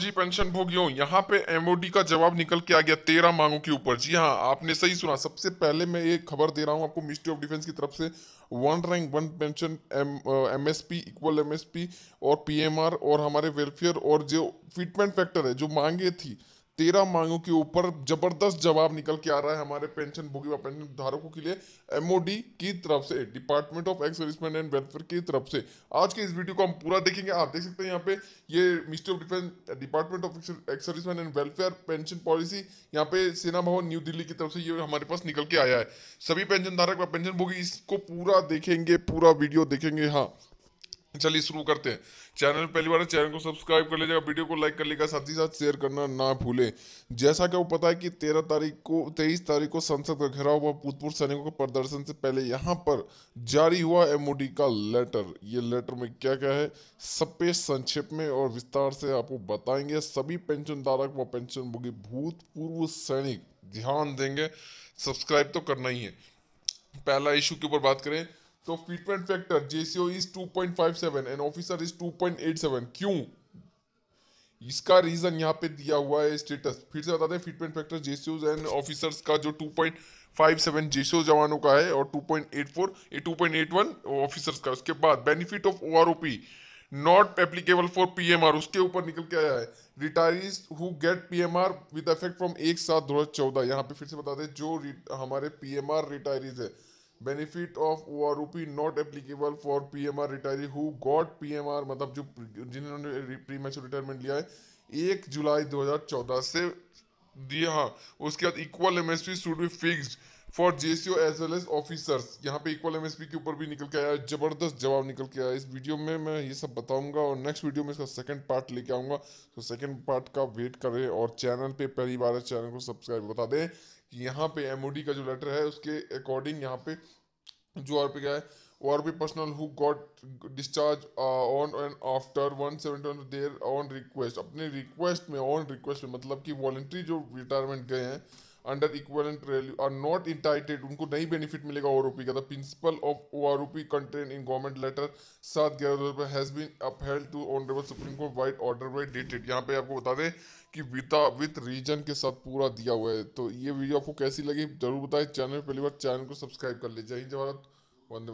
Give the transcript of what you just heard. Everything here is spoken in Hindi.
जी पेंशन भोगियों यहाँ पे एमओडी का जवाब निकल के आ गया तेरह मांगों के ऊपर जी हाँ आपने सही सुना सबसे पहले मैं ये खबर दे रहा हूँ आपको मिनिस्ट्री ऑफ डिफेंस की तरफ से one rank one pension M S P equal M और पीएमआर और हमारे वेलफेयर और जो फिटमेंट फैक्टर है जो मांगे थी तेरह मांगों के ऊपर जबरदस्त जवाब निकल के आ रहा है हमारे पेंशन भोगी व पेंशन धारकों के लिए एमओडी की तरफ से department of ex serviceman and welfare की तरफ से आज के इस वीडियो को हम पूरा देखेंगे आप देख सकते हैं यहाँ पे ये ministry of defence department of ex serviceman and welfare pension policy यहाँ पे सेना भवन न्यू दिल्ली की तरफ से ये हमारे पास निकल के आया है सभी पेंशन धारक व पेंशन भोगी इसको पूरा देखेंगे पूरा वीडियो देखेंगे हाँ चलिए शुरू करते हैं चैनल पहली बार चैनल को सब्सक्राइब कर लीजिएगा वीडियो को लाइक कर लीजिएगा साथ ही साथ शेयर करना ना भूलें जैसा कि आपको पता है कि तेरह तारीख को तेईस तारीख को संसद का घेराव हुआ भूतपूर्व सैनिकों के प्रदर्शन से पहले यहाँ पर जारी हुआ एम का लेटर ये लेटर में क्या क्या है सब पे संक्षेप में और विस्तार से आपको बताएंगे सभी पेंशन धारक व पेंशन भोगी भूतपूर्व सैनिक ध्यान देंगे सब्सक्राइब तो करना ही है पहला इशू के ऊपर बात करें तो fitment factor JCO is 2.57 and officer is 2.87 क्यों इसका रीजन यहाँ पे दिया हुआ है स्टेटस फिर से बताते हैं fitment factor JCO and officers का जो 2.57 जेसीओ जवानों का है और 2.84 ये 2.81 ऑफिसर्स का उसके बाद benefit of OROP not applicable for PMR उसके ऊपर निकल के आया है retirees who get PMR with effect from एक सात दो हजार चौदह यहाँ पे फिर से बताते हैं जो हमारे पीएमआर रिटायरीज है benefit of O R OP not applicable for P M R retiree who got P M R मतलब जो जिन्होंने प्री मैच्योर रिटायरमेंट लिया है एक जुलाई दो हजार चौदह से दिया उसके बाद equal M S P should be fixed for J C O as well as officers यहाँ पे इक्वल एम एस पी के ऊपर भी निकल के आया जबरदस्त जवाब निकल के आया इस वीडियो में मैं ये सब बताऊंगा और नेक्स्ट वीडियो में इसका सेकंड पार्ट लेके आऊंगा तो सेकंड पार्ट का वेट करें और चैनल पे पहली बार चैनल को सब्सक्राइब बता दें यहाँ पे एमओडी का जो लेटर है उसके अकॉर्डिंग यहाँ पे जो आर पी का है वो R P personnel who got discharge on and after one seven there on request अपने रिक्वेस्ट में ऑन रिक्वेस्ट में मतलब कि वॉल्ट्री जो रिटायरमेंट गए हैं under equivalent value are not entitled उनको नहीं बेनिफिट मिलेगा ओ का the principle of O R content in government letter सात ग्यारह has been upheld to honourable supreme court vide order by dated यहाँ पे आपको बता दें कि विता विथ रीजन के साथ पूरा दिया हुआ है तो ये वीडियो आपको कैसी लगी जरूर बताएं चैनल पहली बार चैनल को सब्सक्राइब कर लीजिए जय हिंद वंदे